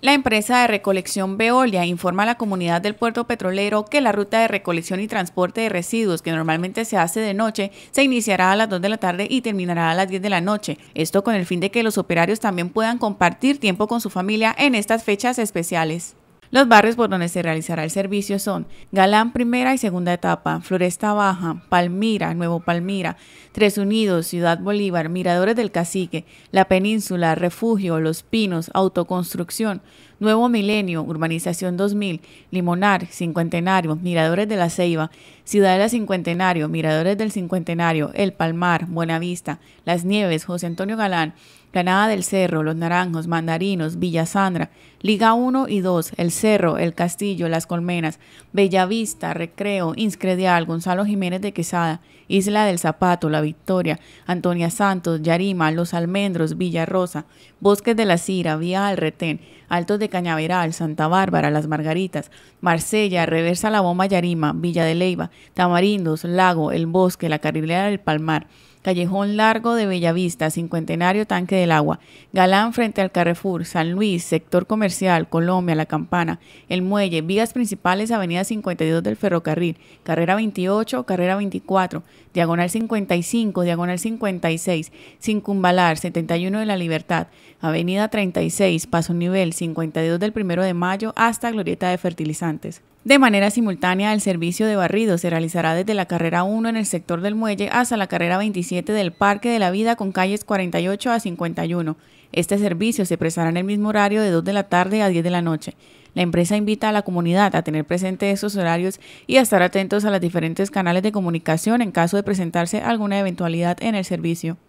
La empresa de recolección Beolia informa a la comunidad del puerto petrolero que la ruta de recolección y transporte de residuos que normalmente se hace de noche se iniciará a las 2 de la tarde y terminará a las 10 de la noche. Esto con el fin de que los operarios también puedan compartir tiempo con su familia en estas fechas especiales. Los barrios por donde se realizará el servicio son Galán primera y segunda etapa, Floresta Baja, Palmira, Nuevo Palmira, Tres Unidos, Ciudad Bolívar, Miradores del Cacique, La Península, Refugio, Los Pinos, Autoconstrucción, Nuevo Milenio, Urbanización 2000, Limonar, Cincuentenario, Miradores de la Ceiba, Ciudadela Cincuentenario, Miradores del Cincuentenario, El Palmar, Buenavista, Las Nieves, José Antonio Galán, Planada del Cerro, Los Naranjos, Mandarinos, Villa Sandra, Liga 1 y 2, El Cerro, El Castillo, Las Colmenas, Bellavista, Recreo, Inscredial, Gonzalo Jiménez de Quesada, Isla del Zapato, La Victoria, Antonia Santos, Yarima, Los Almendros, Villa Rosa, Bosques de la Cira, Vía al Retén, Altos de Cañaveral, Santa Bárbara, Las Margaritas, Marsella, Reversa la Bomba Yarima, Villa de Leiva, Tamarindos, Lago, El Bosque, La Carrilera del Palmar, Callejón Largo de Bellavista, Cincuentenario Tanque del Agua, Galán frente al Carrefour, San Luis, Sector Comercial, Colombia, La Campana, El Muelle, Vías Principales, Avenida 52 del Ferrocarril, Carrera 28, Carrera 24, Diagonal 55, Diagonal 56, Cincumbalar, 71 de la Libertad, Avenida 36, Paso Nivel, 52 del 1 de Mayo hasta Glorieta de Fertilizantes. De manera simultánea, el servicio de barrido se realizará desde la carrera 1 en el sector del muelle hasta la carrera 27 del Parque de la Vida con calles 48 a 51. Este servicio se prestará en el mismo horario de 2 de la tarde a 10 de la noche. La empresa invita a la comunidad a tener presente esos horarios y a estar atentos a los diferentes canales de comunicación en caso de presentarse alguna eventualidad en el servicio.